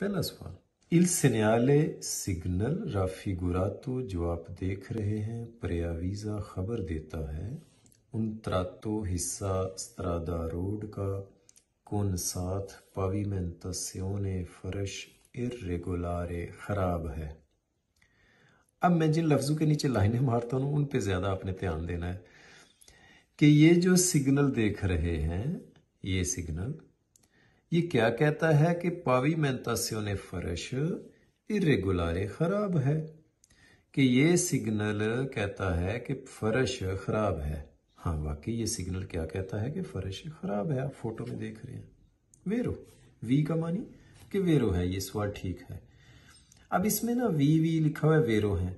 पहला सवाल इल सन्याले सिग्नल राफिगुरातो जो आप देख रहे हैं प्रयावीजा खबर देता है उन त्रातो हिस्सा स्त्रादा रोड का कौन साथ पावीमेंतस्योने फर्श इरेगुलारे खराब है अब मैं जिन लफ्ज़ों के नीचे लाइनें मारता हूँ उन पे ज़्यादा आपने ध्यान देना है कि ये जो सिग्नल देख रहे हैं ये सिग्नल ये क्या कहता है कि पावीमेंतासियोन फर्श इरेगुलार खराब है कि ये सिग्नल कहता है कि फर्श खराब है हाँ वाकई ये सिग्नल क्या कहता है कि फर्श खराब है आप फोटो में देख रहे हैं वेरो वी का मानी कि वेरो है ये सवाल ठीक है अब इसमें ना वी वी लिखा हुआ है वेरो है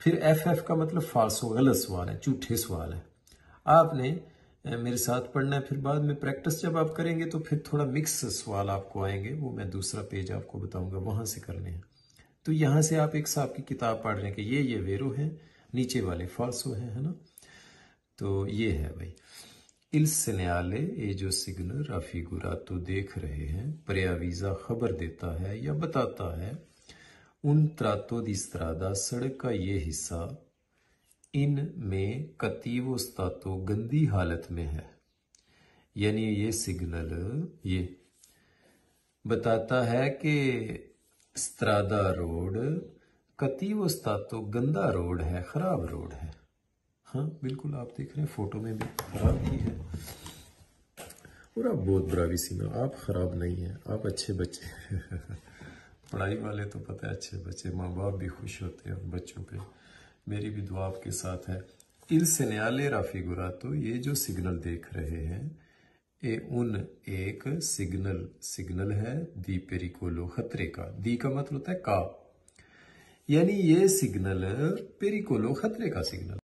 फिर एफ एफ का मतलब फालसो गलत सवाल है झूठे सवाल है आपने मेरे साथ पढ़ना है फिर बाद में प्रैक्टिस जब आप करेंगे तो फिर थोड़ा मिक्स सवाल आपको आएंगे वो मैं दूसरा पेज आपको बताऊंगा वहां से करने हैं तो यहाँ से आप एक साहब की किताब पढ़ रहे हैं कि ये ये वेरो है नीचे वाले फॉल्सो है है ना तो ये है भाई इल सन्याले ये जो सिग्नल गुरा तो देख रहे हैं प्रयावीजा खबर देता है या बताता है उन त्रातो दी सड़क का ये हिस्सा इन में इनमें कतीवोस्तातो गंदी हालत में है यानी ये सिग्नल ये बताता है कि स्त्रादा रोड कतीवोस्तातो गंदा रोड है खराब रोड है हाँ बिल्कुल आप देख रहे हैं फोटो में भी खराब ही है और आप बहुत बुरा भी सीमा आप खराब नहीं है आप अच्छे बच्चे पढ़ाई वाले तो पता है अच्छे बच्चे माँ बाप भी खुश होते हैं बच्चों पे मेरी भी दुआ आपके साथ है इन सन्याले राफी गुरा तो ये जो सिग्नल देख रहे हैं ए उन एक सिग्नल सिग्नल है दी पेरिकोलो खतरे का दी का मतलब होता है का यानी ये सिग्नल पेरिकोलो खतरे का सिग्नल